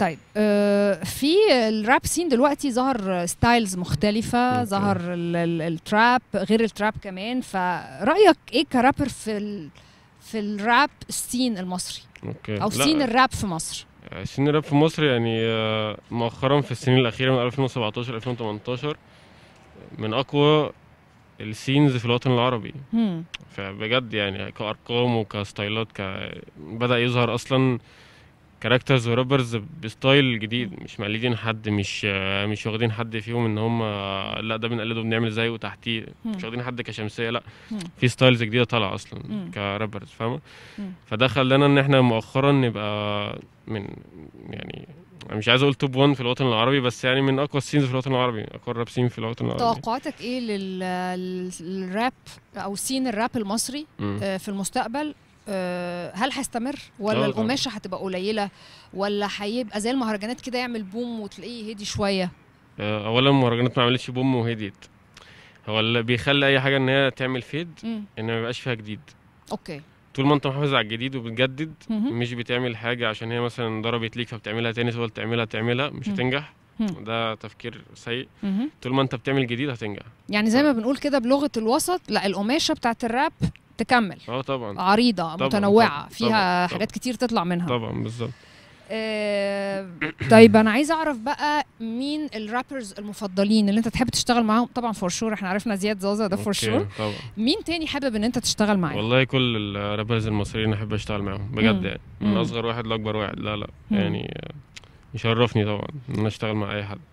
طيب آه، في الراب سين دلوقتي ظهر ستايلز مختلفة ظهر التراب غير التراب كمان فرأيك ايه كرابر في ال في الراب سين المصري أوكي. او سين الراب في مصر سين آه، الراب في مصر يعني آه، مؤخرا في السنين الأخيرة من 2017 2018 من أقوى السينز في الوطن العربي فبجد يعني كأرقام وكستايلات ك... بدأ يظهر أصلا كاركترز ورابرز بستايل جديد مش مقلدين حد مش مش واخدين حد فيهم ان هم لا ده بنقلده بنعمل زيه وتحتيه مش واخدين حد كشمسيه لا في ستايلز جديده طالعه اصلا كرابرز فاهمه فده خلانا ان احنا مؤخرا نبقى من يعني مش عايز اقول توب 1 في الوطن العربي بس يعني من اقوى السينز في الوطن العربي اقوى الراب سين في الوطن العربي توقعاتك ايه للراب او سين الراب المصري م. آه، في المستقبل آه، هل هيستمر ولا اه، القماشه هتبقى قليله ولا هيبقى زي المهرجانات كده يعمل بوم وتلاقيه هدي شويه آه، اولا المهرجانات ما عملتش بوم وهديت هو اللي بيخلي اي حاجه ان هي تعمل فيد ان ما يبقاش فيها جديد اوكي طول ما انت محافظ على الجديد وبتجدد مش بتعمل حاجه عشان هي مثلا ضربت ليك فبتعملها تاني تفضل تعملها تعملها مش هتنجح ده تفكير سيء طول ما انت بتعمل جديد هتنجح يعني زي ما بنقول كده بلغه الوسط لا القماشه بتاعت الراب تكمل اه طبعا عريضه طبعًا متنوعه طبعًا فيها طبعًا حاجات طبعًا كتير تطلع منها طبعا بالظبط آه، طيب انا عايز اعرف بقى مين الرابرز المفضلين اللي انت تحب تشتغل معاهم طبعا فور شور احنا عرفنا زياد زازا ده فور شور مين تاني حابب ان انت تشتغل معاه والله كل الرابرز المصريين احب اشتغل معاهم بجد يعني من اصغر واحد لاكبر واحد لا لا يعني آه، يشرفني طبعا ان اشتغل مع اي حد